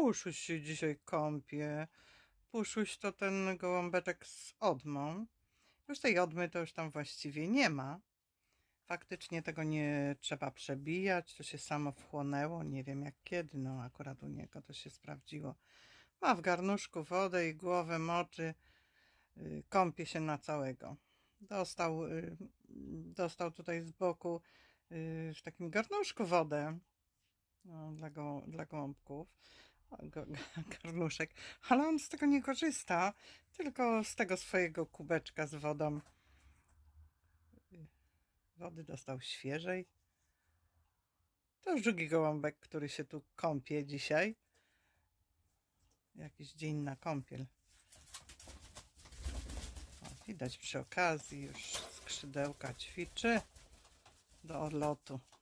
Puszuś się dzisiaj kąpie. Puszuś to ten gołąbeczek z odmą. Już tej odmy to już tam właściwie nie ma. Faktycznie tego nie trzeba przebijać, to się samo wchłonęło, nie wiem jak kiedy, no akurat u niego to się sprawdziło. Ma w garnuszku wodę i głowę moczy, y, kąpie się na całego. Dostał, y, dostał tutaj z boku y, w takim garnuszku wodę no, dla, go, dla gołąbków garnuszek, ale on z tego nie korzysta, tylko z tego swojego kubeczka z wodą. Wody dostał świeżej. To drugi gołąbek, który się tu kąpie dzisiaj. Jakiś dzień na kąpiel. O, widać przy okazji już skrzydełka ćwiczy do odlotu.